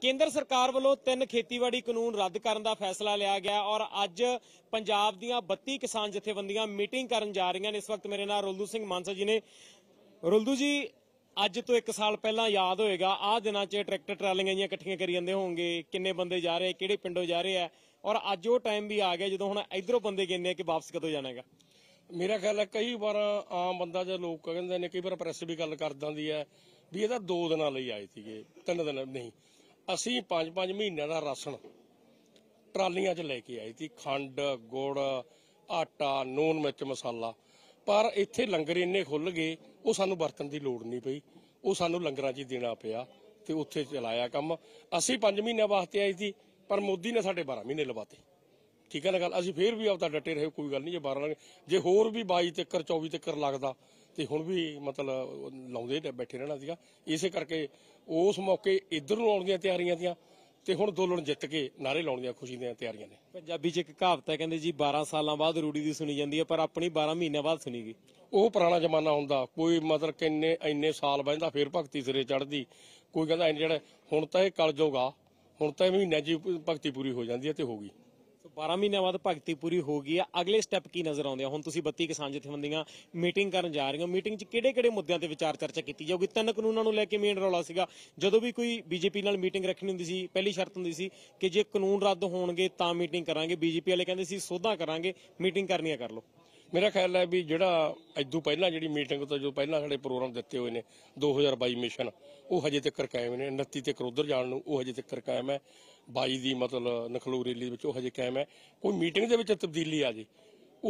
ਕੇਂਦਰ ਸਰਕਾਰ ਵੱਲੋਂ ਤਿੰਨ ਖੇਤੀਬਾੜੀ ਕਾਨੂੰਨ ਰੱਦ ਕਰਨ ਦਾ ਫੈਸਲਾ ਲਿਆ ਗਿਆ ਔਰ ਅੱਜ ਪੰਜਾਬ ਦੀਆਂ 32 ਕਿਸਾਨ ਜਥੇਬੰਦੀਆਂ ਮੀਟਿੰਗ ਕਰਨ ਜਾ ਰਹੀਆਂ ਨੇ ਇਸ ਵਕਤ ਮੇਰੇ ਨਾਲ ਰੁਲਦੂ ਸਿੰਘ ਮਾਨਸਾ ਜੀ ਨੇ ਰੁਲਦੂ ਜੀ ਅੱਜ ਤੋਂ 1 ਸਾਲ ਪਹਿਲਾਂ ਯਾਦ ਹੋਏਗਾ ਆ ਦਿਨਾਂ 'ਚ ਟਰੈਕਟਰ ਟਰਾਲੀਆਂ ਜੀਆਂ ਇਕੱਠੀਆਂ ਕਰੀ ਜਾਂਦੇ ਹੋਣਗੇ ਕਿੰਨੇ ਬੰਦੇ ਜਾ ਰਹੇ ਕਿਹੜੇ ਪਿੰਡੋਂ ਜਾ ਰਹੇ ਆ ਔਰ ਅੱਜ ਉਹ ਟਾਈਮ ਵੀ ਆ ਗਿਆ ਜਦੋਂ ਹੁਣ ਇਧਰੋਂ ਬੰਦੇ ਕਹਿੰਦੇ ਆ ਕਿ ਵਾਪਸ ਕਦੋਂ ਜਾਣਾਗਾ ਮੇਰਾ ਖਿਆਲ ਹੈ ਕਈ ਵਾਰ ਆਮ ਬੰਦਾ ਜਾਂ ਲੋਕ ਕਹਿੰਦੇ ਨੇ ਕਈ ਵਾਰ ਪ੍ਰੈਸ ਵੀ ਗੱਲ ਕਰ ਦਿੰਦੀ ਹੈ ਵੀ ਇਹ ਤਾਂ 2 ਦਿਨਾਂ ਲਈ ਆਏ ਸੀਗੇ 3 ਦਿਨ ਨਹੀਂ ਅਸੀਂ 5-5 ਮਹੀਨਿਆਂ ਦਾ ਰਾਸ਼ਨ ਟਰਾਲੀਆਂ 'ਚ ਲੈ ਕੇ ਆਏ ਸੀ ਖੰਡ ਗੁੜ ਆਟਾ ਨੂਨ ਮਿਰਚ ਮਸਾਲਾ ਪਰ ਇੱਥੇ ਲੰਗਰ ਇੰਨੇ ਖੁੱਲ ਗਏ ਉਹ ਸਾਨੂੰ ਵਰਤਣ ਦੀ ਲੋੜ ਨਹੀਂ ਪਈ ਉਹ ਸਾਨੂੰ ਲੰਗਰਾਂ 'ਚ ਹੀ ਦੇਣਾ ਪਿਆ ਤੇ ਉੱਥੇ ਚਲਾਇਆ ਕੰਮ ਅਸੀਂ 5 ਮਹੀਨਿਆਂ ਵਾਸਤੇ ਆਏ ਸੀ ਪਰ ਮੋਦੀ ਨੇ ਸਾਡੇ 12 ਮਹੀਨੇ ਲਵਾਤੇ ਠੀਕ ਹੈ ਨਾ ਗੱਲ ਅਸੀਂ ਫੇਰ ਵੀ ਆਪਦਾ ਡਟੇ ਰਹੇ ਕੋਈ ਗੱਲ ਨਹੀਂ ਜੇ 12 ਲੱਗੇ ਜੇ ਹੋਰ ਵੀ 22 ਤੱਕਰ 24 ਤੱਕਰ ਲੱਗਦਾ ਤੇ ਹੁਣ ਵੀ ਮਤਲਬ ਲਾਉਂਦੇ ਬੈਠੇ ਰਹਿਣਾ ਸੀਗਾ ਇਸੇ ਕਰਕੇ ਉਸ ਮੌਕੇ ਇਧਰ ਨੂੰ ਆਉਣ ਦੀਆਂ ਤਿਆਰੀਆਂ ਦੀਆਂ ਤੇ ਹੁਣ ਦੋਲਣ ਜਿੱਤ ਕੇ ਨਾਰੇ ਲਾਉਣ ਦੀਆਂ ਖੁਸ਼ੀ ਦੀਆਂ ਤਿਆਰੀਆਂ ਨੇ ਪੰਜਾਬੀ 'ਚ ਇੱਕ ਕਹਾਵਤ ਹੈ ਕਹਿੰਦੇ ਜੀ 12 ਸਾਲਾਂ ਬਾਅਦ ਰੂੜੀ ਦੀ ਸੁਣੀ ਜਾਂਦੀ ਹੈ ਪਰ ਆਪਣੀ 12 ਮਹੀਨਿਆਂ ਬਾਅਦ ਸੁਣੀ ਗਈ ਉਹ ਪੁਰਾਣਾ ਜ਼ਮਾਨਾ ਹੁੰਦਾ ਕੋਈ ਮਤਲਬ ਕਿੰਨੇ ਇੰਨੇ ਸਾਲ ਬੈਂਦਾ ਫੇਰ ਭਗਤੀ ਸਿਰੇ ਚੜਦੀ ਕੋਈ ਕਹਿੰਦਾ ਇੰਨੇ ਜਿਹੜਾ ਹੁਣ ਤਾਂ ਇਹ ਕਲ ਜੋਗਾ ਹੁਣ ਤਾਂ ਇਹ ਮਹੀਨੇ ਜੀ ਭਗਤੀ ਪੂਰੀ ਹੋ ਜਾਂਦੀ ਹੈ ਤੇ ਹੋ ਗਈ 12 ਮਹੀਨਿਆਂ ਬਾਅਦ ਭਗਤੀ ਪੂਰੀ ਹੋ ਗਈ ਆ ਅਗਲੇ ਸਟੈਪ ਕੀ ਨਜ਼ਰ ਆਉਂਦੇ ਆ ਹੁਣ ਤੁਸੀਂ 32 ਕਿਸਾਨ ਜਥੇਬੰਦੀਆਂ ਮੀਟਿੰਗ ਕਰਨ ਜਾ ਰਹੀਆਂ ਮੀਟਿੰਗ 'ਚ ਕਿਹੜੇ-ਕਿਹੜੇ ਮੁੱਦਿਆਂ ਤੇ ਵਿਚਾਰ ਚਰਚਾ ਕੀਤੀ ਜਾਊਗੀ ਤਿੰਨ ਕਾਨੂੰਨਾਂ ਨੂੰ ਲੈ ਕੇ ਮੇਨ ਰੌਲਾ ਸੀਗਾ ਜਦੋਂ ਵੀ ਕੋਈ ਬੀਜੇਪੀ ਨਾਲ ਮੀਟਿੰਗ ਰੱਖਣੀ ਹੁੰਦੀ ਸੀ ਪਹਿਲੀ ਸ਼ਰਤ ਹੁੰਦੀ ਸੀ ਕਿ ਜੇ ਕਾਨੂੰਨ ਰੱਦ ਹੋਣਗੇ ਤਾਂ ਮੀਟਿੰਗ ਕਰਾਂਗੇ ਬੀਜੇਪੀ ਵਾਲੇ ਕਹਿੰਦੇ ਸੀ ਸੋਧਾਂ ਕਰਾਂਗੇ ਮੀਟਿੰਗ ਕਰਨੀਆਂ ਕਰ ਲਓ ਮੇਰਾ ਖਿਆਲ ਹੈ ਵੀ ਜਿਹੜਾ ਇਦੋਂ ਪਹਿਲਾਂ ਜਿਹੜੀ ਮੀਟਿੰਗ ਤੋਂ ਜੋ ਪਹਿਲਾਂ ਸਾਡੇ ਪ੍ਰੋਗਰਾਮ ਦਿੱਤੇ ਹੋਏ ਨੇ 2022 ਮਿਸ਼ਨ ਉਹ ਹਜੇ ਤੱਕ ਕਾਇਮ ਨੇ 29 ਤੱਕ ਉਧਰ ਜਾਣ ਨੂੰ ਉਹ ਹਜੇ ਤੱਕ ਕਾਇਮ ਹੈ 22 ਦੀ ਮਤਲਬ ਨਖਲੂ ਰੈਲੀ ਵਿੱਚ ਉਹ ਹਜੇ ਕਾਇਮ ਹੈ ਕੋਈ ਮੀਟਿੰਗ ਦੇ ਵਿੱਚ ਤਬਦੀਲੀ ਆ ਜੇ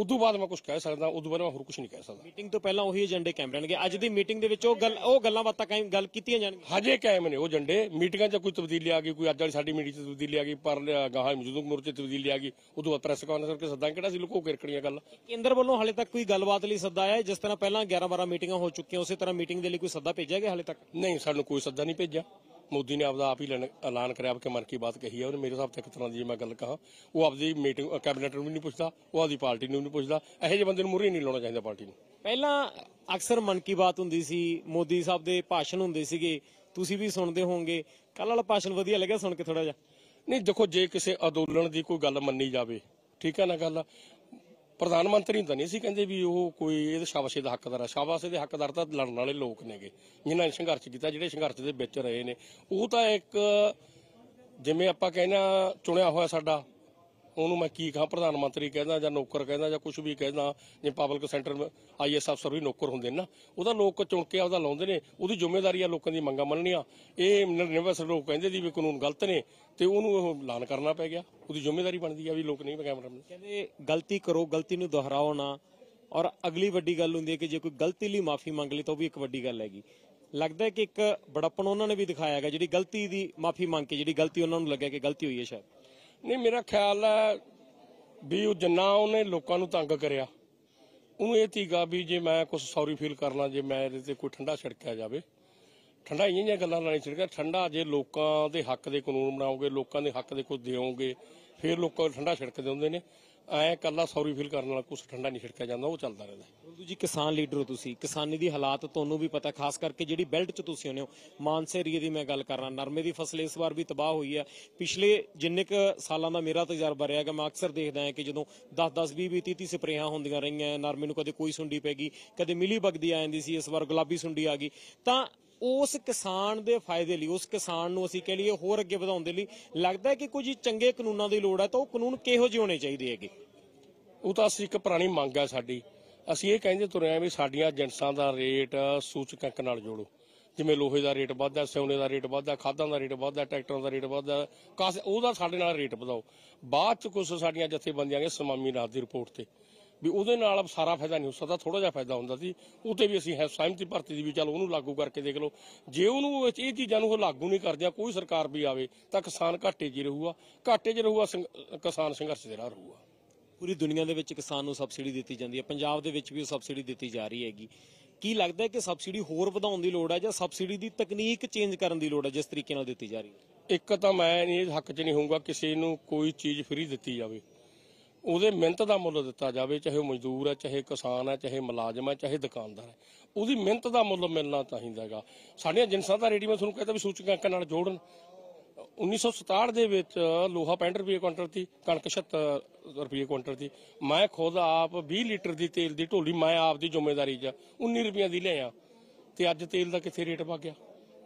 ਉਸ ਤੋਂ ਬਾਅਦ ਮੈਂ ਕੁਝ ਕਹਿ ਸਕਦਾ ਤੋਂ ਬਾਅਦ ਮੈਂ ਹੋਰ ਕੁਝ ਨਹੀਂ ਕਹਿ ਸਕਦਾ ਮੀਟਿੰਗ ਤੋਂ ਪਹਿਲਾਂ ਉਹੀ ਏਜੰਡੇ ਕਾਇਮ ਰਹਿਣਗੇ ਅੱਜ ਦੀ ਮੀਟਿੰਗ ਦੇ ਵਿੱਚ ਉਹ ਗੱਲ ਉਹ ਗੱਲਾਂ ਬਾਤਾਂ ਕਾਇਮ ਗੱਲ ਕੀਤੀਆਂ ਜਾਣਗੀਆਂ ਹਜੇ ਕਾਇਮ ਨੇ ਉਹ ਏਜੰਡੇ ਮੀਟਿੰਗਾਂ 'ਚ ਕੋਈ ਤਬਦੀਲੀ ਆ ਗਈ ਕੋਈ ਅੱਜ ਵਾਲੀ ਸਾਡੀ ਮੀਟਿੰਗ 'ਚ ਤਬਦੀਲੀ ਆ ਗਈ ਪਰ ਗਾਹਾਂ ਮੌਜੂਦ ਮੋਰਚੇ ਤਬਦੀਲੀ ਆ ਗਈ ਉਸ ਤੋਂ ਬਾਅਦ ਪ੍ਰੈਸ ਕਾਨਫਰੰਸ ਕਰਕੇ ਸੱਦਾ ਕਿਹੜਾ ਸੀ ਲੋਕੋ ਕੇ ਰਖੜੀਆਂ ਗੱਲ ਕੇਂਦਰ ਵੱਲੋਂ ਹਾਲੇ ਤੱਕ ਕੋਈ ਗੱਲਬਾਤ ਲਈ ਸੱਦਾ ਆਇਆ ਜਿਸ ਤਰ੍ਹਾਂ ਪਹਿਲਾਂ 11 12 ਮੀਟਿੰਗਾਂ ਹੋ ਚੁੱਕੀਆਂ ਉਸੇ ਤਰ੍ਹਾਂ ਮੀਟਿੰਗ ਦੇ ਲਈ ਕੋਈ ਸੱਦਾ ਭੇਜਿਆ ਗਿਆ ਹਾਲੇ ਤੱਕ ਨਹੀਂ ਸਾਨੂੰ ਕੋਈ ਸੱਦਾ ਨਹੀਂ ਭੇਜਿਆ ਮੋਦੀ ਨੇ ਆਪਦਾ ਆਪ ਹੀ ਐਲਾਨ ਕਰਿਆ ਕਿ ਮਨ ਕੀ ਬਾਤ ਕਹੀ ਹੈ ਉਹਨੇ ਮੇਰੇ ਹਿਸਾਬ ਤੱਕ ਤਰ੍ਹਾਂ ਦੀ ਜੇ ਮੈਂ ਗੱਲ ਕਹਾ ਉਹ ਆਪਦੀ ਮੀਟਿੰਗ ਕੈਬਨਿਟ ਨੂੰ ਵੀ ਨਹੀਂ ਪੁੱਛਦਾ ਉਹ ਆਪਦੀ ਪਾਰਟੀ ਨੂੰ ਵੀ ਨਹੀਂ ਪੁੱਛਦਾ ਇਹੋ ਜਿਹੇ ਬੰਦੇ ਨੂੰ ਮੂਹਰੇ ਨਹੀਂ ਲਾਉਣਾ ਚਾਹੀਦਾ ਪਾਰਟੀ ਨੂੰ ਪਹਿਲਾਂ ਅਕਸਰ ਮਨ ਕੀ ਬਾਤ ਹੁੰਦੀ ਸੀ ਮੋਦੀ ਸਾਹਿਬ ਦੇ ਭਾਸ਼ਣ ਹੁੰਦੇ ਸੀਗੇ ਤੁਸੀਂ ਵੀ ਸੁਣਦੇ ਹੋਵੋਗੇ ਕੱਲ ਵਾਲਾ ਭਾਸ਼ਣ ਵਧੀਆ ਲੱਗਿਆ ਸੁਣ ਕੇ ਥੋੜਾ ਜਿਹਾ ਨਹੀਂ ਦੇਖੋ ਜੇ ਕਿਸੇ ਅਦੋਲਨ ਦੀ ਕੋਈ ਗੱਲ ਮੰਨੀ ਜਾਵੇ ਠੀਕ ਹੈ ਨਾ ਗੱਲ ਪ੍ਰਧਾਨ ਮੰਤਰੀ ਤਾਂ ਨਹੀਂ ਸੀ ਕਹਿੰਦੇ ਵੀ ਉਹ ਕੋਈ ਇਹ ਸ਼ਾਬਾਸ਼ੇ ਦਾ ਹੱਕਦਾਰ ਆ ਸ਼ਾਬਾਸ਼ੇ ਦੇ ਹੱਕਦਾਰ ਤਾਂ ਲੜਨ ਵਾਲੇ ਲੋਕ ਨੇਗੇ ਜਿਨ੍ਹਾਂ ਨੇ ਸੰਘਰਸ਼ ਕੀਤਾ ਜਿਹੜੇ ਸੰਘਰਸ਼ ਦੇ ਵਿੱਚ ਰਹੇ ਨੇ ਉਹ ਤਾਂ ਇੱਕ ਜਿਵੇਂ ਆਪਾਂ ਆ ਚੁਣਿਆ ਹੋਇਆ ਸਾਡਾ ਉਹਨੂੰ ਮੈਂ ਕੀ ਕਹਾਂ ਪ੍ਰਧਾਨ ਮੰਤਰੀ ਕਹਿੰਦਾ ਜਾਂ ਨੌਕਰ ਕਹਿੰਦਾ ਜਾਂ ਕੁਝ ਵੀ ਕਹਿੰਦਾ ਜੇ ਪਬਲਿਕ ਸੈਂਟਰ ਆਈਐਸ ਅਫਸਰ ਵੀ ਨੌਕਰ ਹੁੰਦੇ ਨੇ ਨਾ ਉਹਦਾ ਲੋਕ ਚੁਣ ਕੇ ਉਹਦਾ ਲਾਉਂਦੇ ਨੇ ਉਹਦੀ ਜ਼ਿੰਮੇਵਾਰੀ ਆ ਲੋਕਾਂ ਦੀ ਮੰਗਾਂ ਮੰਨਣੀਆਂ ਇਹ ਨਿਰਵਸ ਲੋਕ ਕਹਿੰਦੇ ਦੀ ਵੀ ਕਾਨੂੰਨ ਗਲਤ ਨੇ ਤੇ ਉਹਨੂੰ ਉਹ ਐਲਾਨ ਕਰਨਾ ਪੈ ਗਿਆ ਉਹਦੀ ਜ਼ਿੰਮੇਵਾਰੀ ਬਣਦੀ ਆ ਵੀ ਲੋਕ ਨਹੀਂ ਕੈਮਰਾ ਕਹਿੰਦੇ ਗਲਤੀ ਕਰੋ ਗਲਤੀ ਨੂੰ ਦੁਹਰਾਓ ਨਾ ਔਰ ਅਗਲੀ ਵੱਡੀ ਗੱਲ ਹੁੰਦੀ ਹੈ ਕਿ ਜੇ ਕੋਈ ਗਲਤੀ ਲਈ ਮਾਫੀ ਮੰਗ ਲਈ ਤਾਂ ਉਹ ਵੀ ਇੱਕ ਵੱਡੀ ਗੱਲ ਹੈਗੀ ਲੱਗਦਾ ਹੈ ਕਿ ਇੱਕ ਬੜਪਣ ਉਹਨਾਂ ਨੇ ਵੀ ਦਿਖਾਇਆ ਹੈਗਾ ਜਿਹੜੀ ਗਲਤੀ ਦੀ ਮਾਫੀ ਮੰਗ ਕੇ ਜਿਹੜੀ ਗਲਤੀ ਉਹਨਾਂ ਨੂੰ ਲੱਗਿਆ ਕਿ ਗਲਤੀ ਹੋਈ ਹੈ ਸ਼ਾਇਦ ਨਹੀਂ ਮੇਰਾ ਖਿਆਲ ਹੈ ਵੀ ਉਹ ਜਿੰਨਾ ਉਹਨੇ ਲੋਕਾਂ ਨੂੰ ਤੰਗ ਕਰਿਆ ਉਹਨੂੰ ਇਹ ਤੀਗਾ ਵੀ ਜੇ ਮੈਂ ਕੁਝ ਸੌਰੀ ਫੀਲ ਕਰਨਾ ਜੇ ਮੈਂ ਇਹਦੇ ਤੇ ਕੋਈ ਠੰਡਾ ਛਿੜਕਿਆ ਜਾਵੇ ਠੰਡਾ ਇੰਨੀਆਂ ਗੱਲਾਂ ਨਾਲ ਛੜਕਿਆ ਛਿੜਕਿਆ ਠੰਡਾ ਜੇ ਲੋਕਾਂ ਦੇ ਹੱਕ ਦੇ ਕਾਨੂੰਨ ਬਣਾਓਗੇ ਲੋਕਾਂ ਦੇ ਹੱਕ ਦੇ ਕੁਝ ਦਿਓਗੇ ਫਿਰ ਲੋਕਾਂ ਨੂੰ ਠੰਡਾ ਛਿੜਕ ਦਿੰਦੇ ਨੇ ਐ ਕੱਲਾ ਸੌਰੀ ਫੀਲ ਕਰਨ ਨਾਲ ਕੁਝ ਠੰਡਾ ਨਹੀਂ ਛਿੜਕਿਆ ਜਾਂਦਾ ਉਹ ਚੱਲਦਾ ਰਹਿੰਦਾ ਬੰਦੂ ਜੀ ਕਿਸਾਨ ਲੀਡਰ ਹੋ ਤੁਸੀਂ ਕਿਸਾਨੀ ਦੀ ਹਾਲਾਤ ਤੁਹਾਨੂੰ ਵੀ ਪਤਾ ਖਾਸ ਕਰਕੇ ਜਿਹੜੀ ਬੈਲਟ 'ਚ ਤੁਸੀਂ ਹੁੰਦੇ ਹੋ ਮਾਨਸੇ ਏਰੀਏ ਦੀ ਮੈਂ ਗੱਲ ਕਰ ਰਿਹਾ ਨਰਮੇ ਦੀ ਫਸਲ ਇਸ ਵਾਰ ਵੀ ਤਬਾਹ ਹੋਈ ਹੈ ਪਿਛਲੇ ਜਿੰਨੇ ਕ ਸਾਲਾਂ ਦਾ ਮੇਰਾ ਤਜਰਬਾ ਰਿਹਾ ਕਿ ਮੈਂ ਅਕਸਰ ਦੇਖਦਾ ਹਾਂ ਕਿ ਜਦੋਂ 10 10 20 20 30 ਸਪਰੇਆਂ ਹੁੰਦੀਆਂ ਰਹੀਆਂ ਨਰਮੇ ਨੂੰ ਕਦੇ ਕੋਈ ਸੁੰਡੀ ਪੈ ਗਈ ਕਦੇ ਮਿਲੀ ਬਗਦੀ ਆ ਜਾਂਦੀ ਸੀ ਇਸ ਵਾਰ ਗੁਲਾਬੀ ਸੁੰਡੀ ਆ ਗਈ ਤਾਂ ਉਸ ਕਿਸਾਨ ਦੇ ਫਾਇਦੇ ਲਈ ਉਸ ਕਿਸਾਨ ਨੂੰ ਅਸੀਂ ਕਹ ਲਈਏ ਹੋਰ ਅੱਗੇ ਵਧਾਉਣ ਦੇ ਲਈ ਲੱਗਦਾ ਕਿ ਕੁਝ ਚੰਗੇ ਕਾਨੂੰਨਾਂ ਦੀ ਲੋੜ ਹੈ ਤਾਂ ਉਹ ਕਾਨੂੰਨ ਕਿਹੋ ਜਿਹੇ ਹੋਣੇ ਚਾਹੀਦੇ ਹੈਗੇ ਉਹ ਤਾਂ ਅਸੀਂ ਇੱਕ ਪੁਰਾਣੀ ਮੰਗ ਆ ਸਾਡੀ ਅਸੀਂ ਇਹ ਕਹਿੰਦੇ ਤੁਰੇ ਆ ਵੀ ਸਾਡੀਆਂ ਜਿੰਸਾਂ ਦਾ ਰੇਟ ਸੂਚਕ ਨਾਲ ਜੋੜੋ ਜਿਵੇਂ ਲੋਹੇ ਦਾ ਰੇਟ ਵੱਧਦਾ ਸੋਨੇ ਦਾ ਰੇਟ ਵੱਧਦਾ ਖਾਦਾਂ ਦਾ ਰੇਟ ਵੱਧਦਾ ਟਰੈਕਟਰਾਂ ਦਾ ਰੇਟ ਵੱਧਦਾ ਕਾਸ ਉਹਦਾ ਸਾਡੇ ਨਾਲ ਰੇਟ ਵਧਾਓ ਬਾਅਦ ਚ ਕੁਝ ਸਾਡੀਆਂ ਜਥੇਬੰਦੀਆਂ ਨੇ ਸਮਾਮੀ ਰਾਤ ਦੀ ਰਿਪੋਰਟ ਤੇ ਵੀ ਉਹਦੇ ਨਾਲ ਸਾਰਾ ਫਾਇਦਾ ਨਹੀਂ ਹੋ ਸਕਦਾ ਥੋੜਾ ਜਿਹਾ ਫਾਇਦਾ ਹੁੰਦਾ ਸੀ ਉਤੇ ਵੀ ਅਸੀਂ ਹੈ ਸਹਿਮਤੀ ਭਰਤੀ ਦੀ ਵੀ ਚੱਲ ਉਹਨੂੰ ਲਾਗੂ ਕਰਕੇ ਦੇਖ ਲਓ ਜੇ ਉਹਨੂੰ ਇਹ ਚੀਜ਼ਾਂ ਨੂੰ ਉਹ ਲਾਗੂ ਨਹੀਂ ਕਰਦਿਆਂ ਕੋਈ ਸਰਕਾਰ ਵੀ ਆਵੇ ਤਾਂ ਕਿਸਾਨ ਘਾਟੇ 'ਚ ਹੀ ਰਹੂਗਾ ਘਾਟੇ 'ਚ ਰਹੂਗਾ ਕਿਸਾਨ ਸੰਘਰਸ਼ ਦੇ ਰਾਹ ਰਹੂਗਾ ਪੂਰੀ ਦੁਨੀਆ ਦੇ ਵਿੱਚ ਕਿਸਾਨ ਨੂੰ ਸਬਸਿਡੀ ਦਿੱਤੀ ਜਾਂਦੀ ਹੈ ਪੰਜਾਬ ਦੇ ਵਿੱਚ ਵੀ ਉਹ ਸਬਸਿਡੀ ਦਿੱਤੀ ਜਾ ਰਹੀ ਹੈਗੀ ਕੀ ਲੱਗਦਾ ਹੈ ਕਿ ਸਬਸਿਡੀ ਹੋਰ ਵਧਾਉਣ ਦੀ ਲੋੜ ਹੈ ਜਾਂ ਸਬਸਿਡੀ ਦੀ ਤਕਨੀਕ ਚੇਂਜ ਕਰਨ ਦੀ ਲੋੜ ਹੈ ਜਿਸ ਤਰੀਕੇ ਨਾਲ ਦਿੱਤੀ ਜਾ ਰਹੀ ਹੈ ਇੱਕ ਤਾਂ ਮੈਂ ਇਹ ਹੱਕ 'ਚ ਨਹੀਂ ਹੋਊਗਾ ਕਿਸੇ ਨੂੰ ਕੋਈ ਚੀਜ਼ ਫ੍ਰੀ ਦਿੱਤੀ ਜਾਵੇ ਉਹਦੇ ਮਿਹਨਤ ਦਾ ਮੁੱਲ ਦਿੱਤਾ ਜਾਵੇ ਚਾਹੇ ਉਹ ਮਜ਼ਦੂਰ ਹੈ ਚਾਹੇ ਕਿਸਾਨ ਹੈ ਚਾਹੇ ਮੁਲਾਜ਼ਮ ਹੈ ਚਾਹੇ ਦੁਕਾਨਦਾਰ ਹੈ ਉਹਦੀ ਮਿਹਨਤ ਦਾ ਮੁੱਲ ਮਿਲਣਾ ਚਾਹੀਦਾ ਹੈਗਾ ਸਾਡੀਆਂ ਜਿੰਸਾਂ ਦਾ ਰੇਡੀ ਮੈਂ ਤੁਹਾਨੂੰ ਕਹਿੰਦਾ ਵੀ ਸੂਚਕ ਅੰਕਾਂ ਨਾਲ ਜੋੜਨ 1967 ਦੇ ਵਿੱਚ ਲੋਹਾ 65 ਰੁਪਏ ਕੁਇੰਟਲ ਸੀ ਕਣਕ 76 ਰੁਪਏ ਕੁਇੰਟਲ ਸੀ ਮੈਂ ਖੁਦ ਆਪ 20 ਲੀਟਰ ਦੀ ਤੇਲ ਦੀ ਢੋਲੀ ਮੈਂ ਆਪ ਦੀ ਜ਼ਿੰਮੇਵਾਰੀ 'ਚ 19 ਰੁਪਏ ਦੀ ਲਿਆ ਤੇ ਅੱਜ ਤੇਲ ਦਾ ਕਿੱਥੇ ਰੇਟ ਵਗ ਗਿਆ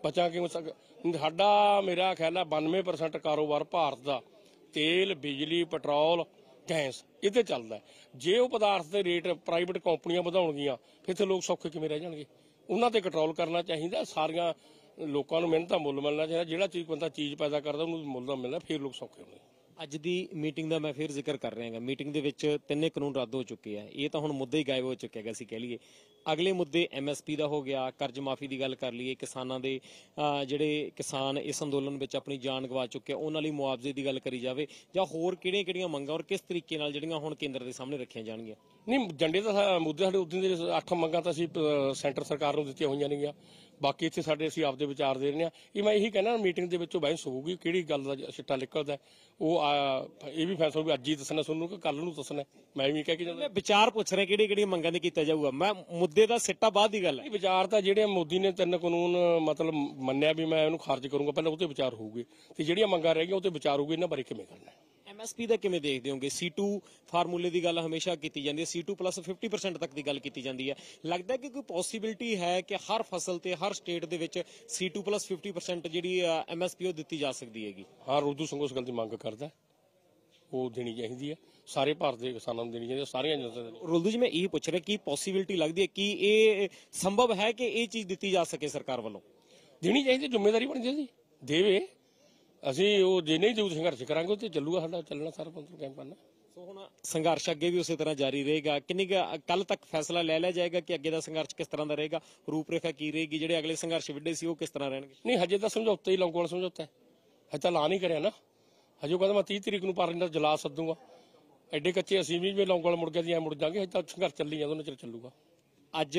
ਬਚਾ ਕਿਉਂ ਸਾਡਾ ਮੇਰਾ ਖਿਆਲ ਹੈ 92% ਕਾਰੋਬਾਰ ਭਾਰਤ ਦਾ ਤੇਲ ਬਿਜਲੀ ਪੈਟਰੋਲ ਗੈਸ ਇਹਦੇ ਚੱਲਦਾ ਜੇ ਉਹ ਪਦਾਰਥ ਦੇ ਰੇਟ ਪ੍ਰਾਈਵੇਟ ਕੰਪਨੀਆਂ ਵਧਾਉਣਗੀਆਂ ਫਿਰ ਤੇ ਲੋਕ ਸੌਖੇ ਕਿਵੇਂ ਰਹਿ ਜਾਣਗੇ ਉਹਨਾਂ ਤੇ ਕੰਟਰੋਲ ਕਰਨਾ ਚਾਹੀਦਾ ਸਾਰੀਆਂ ਲੋਕਾਂ ਨੂੰ ਮਿਹਨਤਾਂ ਮੁੱਲ ਮਿਲਣਾ ਚਾਹੀਦਾ ਜਿਹੜਾ ਚੀਜ਼ ਬੰਦਾ ਚੀਜ਼ ਪੈਦਾ ਕਰਦਾ ਉਹਨੂੰ ਮੁੱਲ ਦਾ ਮਿਲਣਾ ਫਿਰ ਲੋਕ ਸੌਖੇ ਹੋਣਗੇ ਅੱਜ ਦੀ ਮੀਟਿੰਗ ਦਾ ਮੈਂ ਫਿਰ ਜ਼ਿਕਰ ਕਰ ਰਿਹਾ ਹਾਂ ਮੀਟਿੰਗ ਦੇ ਵਿੱਚ ਤਿੰਨੇ ਕਾਨੂੰਨ ਰੱਦ ਹੋ ਚੁੱਕੇ ਆ ਇਹ ਤਾਂ ਹੁਣ ਮੁੱਦੇ ਹੀ ਗਾਇਬ ਹੋ ਚੁੱਕੇ ਹੈਗਾ ਅਸੀਂ ਕਹਿ ਲਈਏ ਅਗਲੇ ਮੁੱਦੇ ਐਮਐਸਪੀ ਦਾ ਹੋ ਗਿਆ ਕਰਜ਼ ਮਾਫੀ ਦੀ ਗੱਲ ਕਰ ਲਈਏ ਕਿਸਾਨਾਂ ਦੇ ਜਿਹੜੇ ਕਿਸਾਨ ਇਸ ਅੰਦੋਲਨ ਵਿੱਚ ਆਪਣੀ ਜਾਨ ਗਵਾ ਚੁੱਕੇ ਆ ਉਹਨਾਂ ਲਈ ਮੁਆਵਜ਼ੇ ਦੀ ਗੱਲ ਕਰੀ ਜਾਵੇ ਜਾਂ ਹੋਰ ਕਿਹੜੀਆਂ-ਕਿਹੜੀਆਂ ਮੰਗਾਂ ਔਰ ਕਿਸ ਤਰੀਕੇ ਨਾਲ ਜਿਹੜੀਆਂ ਹੁਣ ਕੇਂਦਰ ਦੇ ਸਾਹਮਣੇ ਰੱਖੀਆਂ ਜਾਣਗੀਆਂ ਨਹੀਂ ਜੰਡੇ ਦਾ ਮੁੱਦੇ ਸਾਡੇ ਉਦੋਂ ਦੇ ਅੱਠ ਮੰਗਾਂ ਤਾਂ ਅਸੀਂ ਸੈਂਟਰ ਸਰਕਾਰ ਨੂੰ ਦਿੱਤੀਆਂ ਹੋਈਆਂ ਨੇਗੀਆਂ ਬਾਕੀ ਇੱਥੇ ਸਾਡੇ ਅਸੀਂ ਆਪਦੇ ਵਿਚਾਰ ਦੇ ਰਹੇ ਹਾਂ ਇਹ ਮੈਂ ਇਹੀ ਕਹਿਣਾ ਮੀਟਿੰਗ ਦੇ ਵਿੱਚੋਂ ਬਹਿਸ ਹੋਊਗੀ ਕਿਹੜੀ ਗੱਲ ਦਾ ਛਿੱਟਾ ਨਿਕਲਦਾ ਉਹ ਇਹ ਵੀ ਫੈਸਲਾ ਵੀ ਅੱਜ ਹੀ ਦੱਸਣਾ ਤੁਹਾਨੂੰ ਕਿ ਕੱਲ ਨੂੰ ਦੱਸਣਾ ਮੈਂ ਵੀ ਕਹਿ ਕੇ ਜਾਂਦਾ ਵਿਚਾਰ ਪੁੱਛ ਰਹੇ ਕਿਹੜੀ ਕਿਹੜੀ ਮੰਗਾਂ ਦੇ ਕੀਤਾ ਜਾਊਗਾ ਮੈਂ ਮੁੱਦੇ ਦਾ ਸਿੱਟਾ ਬਾਅਦ ਦੀ ਗੱਲ ਹੈ ਵਿਚਾਰ ਤਾਂ ਜਿਹੜੇ ਮੋਦੀ ਨੇ ਤਿੰਨ ਕਾਨੂੰਨ ਮਤਲਬ ਮੰਨਿਆ ਵੀ ਮੈਂ ਉਹਨੂੰ ਖਾਰਜ ਕਰੂੰਗਾ ਪਹਿਲਾਂ ਉਹਦੇ ਵਿਚਾਰ ਹੋਊਗੇ ਤੇ ਜਿਹੜੀਆਂ ਮੰਗਾਂ ਰਹਿ ਗਈਆਂ ਉਹਦੇ ਵਿਚਾਰ ਹੋਊਗੇ ਇਹਨਾਂ ਬਾਰੇ ਕਿਵੇਂ ਕਰਨਾ ਐਮਐਸਪੀ ਦਾ ਕਿਵੇਂ ਦੇਖਦੇ ਹੋਗੇ ਸੀ2 ਫਾਰਮੂਲੇ ਦੀ ਗੱਲ ਹਮੇਸ਼ਾ ਕੀਤੀ ਜਾਂਦੀ ਹੈ ਸੀ2 ਪਲੱਸ 50% ਤੱਕ ਦੀ ਗੱਲ ਕੀਤੀ ਜਾਂਦੀ ਹੈ ਲੱਗਦਾ ਕਿ ਕੋਈ ਪੋਸਿਬਿਲਿਟੀ ਹੈ ਕਿ ਹਰ ਫਸਲ ਤੇ ਹਰ ਸਟੇਟ ਦੇ ਵਿੱਚ ਸੀ2 ਪਲੱਸ 50% ਜਿਹੜੀ ਐਮਐਸਪੀ ਉਹ ਦਿੱਤੀ ਜਾ ਸਕਦੀ ਹੈਗੀ ਹਰ ਉਰਦੂ ਸੰਘ ਉਸ ਗੱਲ ਦੀ ਮੰਗ ਕਰਦਾ ਉਹ ਦੇਣੀ ਚਾਹੀਦੀ ਹੈ ਸਾਰੇ ਭਾਰਤ ਦੇ ਕਿਸਾਨਾਂ ਨੂੰ ਦੇਣੀ ਚਾਹੀਦੀ ਹੈ ਸਾਰੀਆਂ ਜਨਤਾ ਨੂੰ ਰੁਲਦੂ ਜੀ ਮੈਂ ਇਹ ਪੁੱਛ ਰਿਹਾ ਕਿ ਪੋਸਿਬਿਲਿਟੀ ਲੱਗਦੀ ਹੈ ਕਿ ਇਹ ਸੰਭਵ ਹੈ ਕਿ ਇਹ ਚੀਜ਼ ਦਿੱਤੀ ਜਾ ਸਕੇ ਸਰਕਾਰ ਵੱਲੋਂ ਦੇਣੀ ਚਾਹੀਦੀ ਜ਼ਿੰਮੇਵਾਰੀ ਬਣਦੀ ਹੈ ਜੀ ਦੇਵੇ ਅਸੀਂ ਉਹ ਜਿੰਨੇ ਜੂ ਸੰਘਰਸ਼ ਕਰਾਂਗੇ ਉਹ ਤੇ ਚੱਲੂਗਾ ਸਾਡਾ ਚੱਲਣਾ ਸਰਪੰਚ ਨੂੰ ਕੈਂਪ ਕਰਨਾ ਸੋ ਹੁਣ ਸੰਘਰਸ਼ ਅੱਗੇ ਵੀ ਉਸੇ ਤਰ੍ਹਾਂ ਜਾਰੀ ਰਹੇਗਾ ਕਿੰਨੀ ਕੱਲ ਤੱਕ ਫੈਸਲਾ ਲੈ ਲਿਆ ਜਾਏਗਾ ਕਿ ਅੱਗੇ ਦਾ ਸੰਘਰਸ਼ ਕਿਸ ਤਰ੍ਹਾਂ ਦਾ ਰਹੇਗਾ ਰੂਪਰੇਖਾ ਕੀ ਰਹੇਗੀ ਜਿਹੜੇ ਅਗਲੇ ਸੰਘਰਸ਼ ਵਿੱਢੇ ਸੀ ਉਹ ਕਿਸ ਤਰ੍ਹਾਂ ਰਹਿਣਗੇ ਨਹੀਂ ਹਜੇ ਤਾਂ ਸਮਝੌਤਾ ਹੀ ਲੰਗੋਲ ਸਮਝੌਤਾ ਹੈ ਹਜੇ ਤਾਂ ਲਾ ਨਹੀਂ ਕਰਿਆ ਨਾ ਹਜੇ ਕਹਿੰਦਾ ਮੈਂ 30 ਤਰੀਕ ਨੂੰ ਪਾਰਲੀਮੈਂਟ ਜਲਾਸ ਸੱਦੂਗਾ ਐਡੇ ਕੱਚੇ ਅਸੀਂ ਵੀ ਲੰਗੋਲ ਮੁੜ ਗਏ ਜੀ ਐ ਮੁੜ ਜਾਾਂਗੇ ਹਜੇ ਤਾਂ ਸੰਘਰਸ਼ ਚੱਲੀ ਜਾਂਦਾ ਉਹਨਾਂ ਚਿਰ ਚੱਲੂਗਾ ਅੱਜ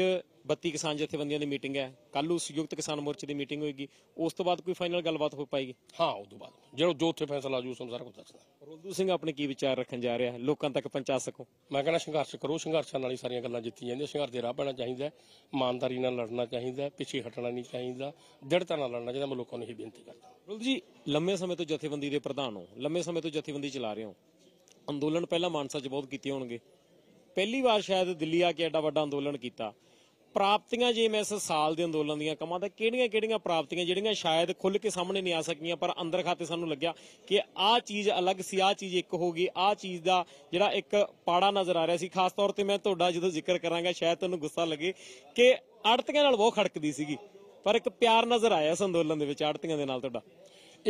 32 ਕਿਸਾਨ ਜਥੇਬੰਦੀਆਂ ਦੀ ਮੀਟਿੰਗ ਹੈ ਕੱਲ ਨੂੰ ਸੰਯੁਕਤ ਕਿਸਾਨ ਮੋਰਚੇ ਦੀ ਮੀਟਿੰਗ ਹੋਏਗੀ ਉਸ ਤੋਂ ਬਾਅਦ ਕੋਈ ਫਾਈਨਲ ਗੱਲਬਾਤ ਹੋ ਪਾਏਗੀ ਹਾਂ ਉਸ ਤੋਂ ਬਾਅਦ ਜਿਹੜਾ ਜੋ ਉੱਥੇ ਫੈਸਲਾ ਆਜੂ ਉਸਨੂੰ ਸਾਰਾ ਕੁਝ ਦੱਸਦਾ ਰੋਲਦੂ ਸਿੰਘ ਆਪਣੇ ਕੀ ਵਿਚਾਰ ਰੱਖਣ ਜਾ ਰਿਹਾ ਲੋਕਾਂ ਤੱਕ ਪਹੁੰਚਾ ਸਕੋ ਮੈਂ ਕਹਿੰਦਾ ਸੰਘਰਸ਼ ਕਰੋ ਸੰਘਰਸ਼ਾਂ ਨਾਲ ਹੀ ਸਾਰੀਆਂ ਗੱਲਾਂ ਜਿੱਤੀਆਂ ਜਾਂਦੀਆਂ ਸੰਘਰਸ਼ ਦੇ ਰਾਹ ਪੈਣਾ ਚਾਹੀਦਾ ਇਮਾਨਦਾਰੀ ਨਾਲ ਲੜਨਾ ਚਾਹੀਦਾ ਪਿੱਛੇ ਹਟਣਾ ਨਹੀਂ ਚਾਹੀਦਾ ਦ੍ਰਿੜਤਾ ਨਾਲ ਲੜਨਾ ਚਾਹੀਦਾ ਮੈਂ ਲੋਕਾਂ ਨੂੰ ਇਹ ਬੇਨਤੀ ਕਰਦਾ ਰੋਲਦੂ ਜੀ ਲੰਮੇ ਸਮੇਂ ਤੋਂ ਜਥੇਬੰਦੀ ਦੇ ਪ੍ਰਧਾਨ ਹੋ ਲੰਮੇ ਸਮੇਂ ਤੋਂ ਜਥੇਬੰਦੀ ਚਲਾ ਰਹੇ ਹੋ ਅੰਦੋਲਨ ਪਹਿਲਾਂ ਮਾਨਸਾ 'ਚ ਬਹੁਤ ਕੀਤੇ ਹੋਣਗੇ ਪਹਿਲੀ ਵਾਰ ਸ਼ਾਇਦ ਦਿੱਲੀ ਆ ਕੇ ਐਡਾ ਵੱਡਾ ਅੰਦੋਲਨ ਕੀਤਾ ਪ੍ਰਾਪਤੀਆਂ ਜੇ ਮੈਂ ਇਸ ਸਾਲ ਦੇ ਅੰਦੋਲਨ ਦੀਆਂ ਕਮਾਂ ਤਾਂ ਕਿਹੜੀਆਂ-ਕਿਹੜੀਆਂ ਪ੍ਰਾਪਤੀਆਂ ਜਿਹੜੀਆਂ ਸ਼ਾਇਦ ਖੁੱਲ ਕੇ ਸਾਹਮਣੇ ਨਹੀਂ ਆ ਸਕੀਆਂ ਪਰ ਅੰਦਰ ਖਾਤੇ ਸਾਨੂੰ ਲੱਗਿਆ ਕਿ ਆਹ ਚੀਜ਼ ਅਲੱਗ ਸੀ ਆਹ ਚੀਜ਼ ਇੱਕ ਹੋ ਗਈ ਆਹ ਚੀਜ਼ ਦਾ ਜਿਹੜਾ ਇੱਕ ਪਾੜਾ ਨਜ਼ਰ ਆ ਰਿਹਾ ਸੀ ਖਾਸ ਤੌਰ ਤੇ ਮੈਂ ਤੁਹਾਡਾ ਜਦੋਂ ਜ਼ਿਕਰ ਕਰਾਂਗਾ ਸ਼ਾਇਦ ਤੁਹਾਨੂੰ ਗੁੱਸਾ ਲੱਗੇ ਕਿ ਅੜਤੀਆਂ ਨਾਲ ਬਹੁਤ ਖੜਕਦੀ ਸੀਗੀ ਪਰ ਇੱਕ ਪਿਆਰ ਨਜ਼ਰ ਆਇਆ ਇਸ ਅੰਦੋਲਨ ਦੇ ਵਿੱਚ ਅੜਤੀਆਂ ਦੇ ਨਾਲ ਤੁਹਾਡਾ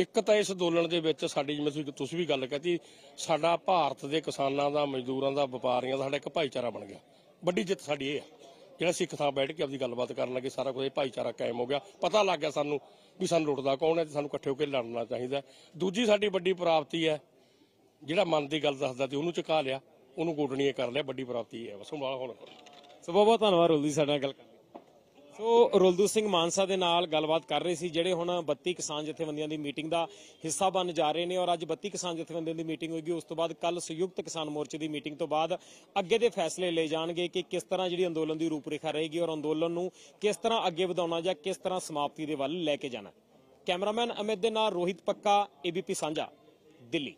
ਇੱਕ ਤਾਂ ਇਸ ਅੰਦੋਲਨ ਦੇ ਵਿੱਚ ਸਾਡੀ ਜਿਵੇਂ ਤੁਸੀਂ ਤੁਸੀਂ ਵੀ ਗੱਲ ਕਹਤੀ ਸਾਡਾ ਭਾਰਤ ਦੇ ਕਿਸਾਨਾਂ ਦਾ ਮਜ਼ਦੂਰਾਂ ਦਾ ਵਪਾਰੀਆਂ ਦਾ ਸਾਡਾ ਇੱਕ ਭਾਈਚਾਰਾ ਬਣ ਗਿਆ ਵੱਡੀ ਜਿੱਤ ਸਾਡੀ ਇਹ ਆ ਜਿਹੜਾ ਸਿੱਖ ਥਾਂ ਬੈਠ ਕੇ ਆਪਦੀ ਗੱਲਬਾਤ ਕਰਨ ਲੱਗੇ ਸਾਰਾ ਕੁਝ ਇਹ ਭਾਈਚਾਰਾ ਕਾਇਮ ਹੋ ਗਿਆ ਪਤਾ ਲੱਗ ਗਿਆ ਸਾਨੂੰ ਵੀ ਸਾਨੂੰ ਲੁੱਟਦਾ ਕੌਣ ਹੈ ਤੇ ਸਾਨੂੰ ਇਕੱਠੇ ਹੋ ਕੇ ਲੜਨਾ ਚਾਹੀਦਾ ਦੂਜੀ ਸਾਡੀ ਵੱਡੀ ਪ੍ਰਾਪਤੀ ਹੈ ਜਿਹੜਾ ਮਨ ਦੀ ਗੱਲ ਦੱਸਦਾ ਤੇ ਉਹਨੂੰ ਚੁਕਾ ਲਿਆ ਉਹਨੂੰ ਗੋਡਣੀਏ ਕਰ ਲਿਆ ਵੱਡੀ ਪ੍ਰਾਪਤੀ ਹੈ ਬਸ ਹੁਣ ਵਾਲਾ ਹੁਣ ਸੋ ਬਹੁਤ ਬਹੁਤ ਧੰਨਵਾਦ ਰੋਲੀ ਸਾਡਾ ਗੱਲ ਕਰਨ ਸੋ ਰੁਲਦੂ ਸਿੰਘ ਮਾਨਸਾ ਦੇ ਨਾਲ ਗੱਲਬਾਤ ਕਰ ਰਹੇ ਸੀ ਜਿਹੜੇ ਹੁਣ 32 ਕਿਸਾਨ ਜਥੇਬੰਦੀਆਂ ਦੀ ਮੀਟਿੰਗ ਦਾ ਹਿੱਸਾ ਬਣ ਜਾ ਰਹੇ ਨੇ ਔਰ ਅੱਜ 32 ਕਿਸਾਨ ਜਥੇਬੰਦੀਆਂ ਦੀ ਮੀਟਿੰਗ ਹੋਏਗੀ ਉਸ ਤੋਂ ਬਾਅਦ ਕੱਲ ਸੰਯੁਕਤ ਕਿਸਾਨ ਮੋਰਚੇ ਦੀ ਮੀਟਿੰਗ ਤੋਂ ਬਾਅਦ ਅੱਗੇ ਦੇ ਫੈਸਲੇ ਲਏ ਜਾਣਗੇ ਕਿ ਕਿਸ ਤਰ੍ਹਾਂ ਜਿਹੜੀ ਅੰਦੋਲਨ ਦੀ ਰੂਪਰੇਖਾ ਰਹੇਗੀ ਔਰ ਅੰਦੋਲਨ ਨੂੰ ਕਿਸ ਤਰ੍ਹਾਂ ਅੱਗੇ ਵਧਾਉਣਾ ਜਾਂ ਕਿਸ ਤਰ੍ਹਾਂ ਸਮਾਪਤੀ ਦੇ ਵੱਲ ਲੈ ਕੇ ਜਾਣਾ ਕੈਮਰਾਮੈਨ ਅਮਿਤ ਦੇ ਨਾਲ ਰੋਹਿਤ ਪੱਕਾ ਏਬੀਪੀ ਸਾਂਝਾ ਦਿੱਲੀ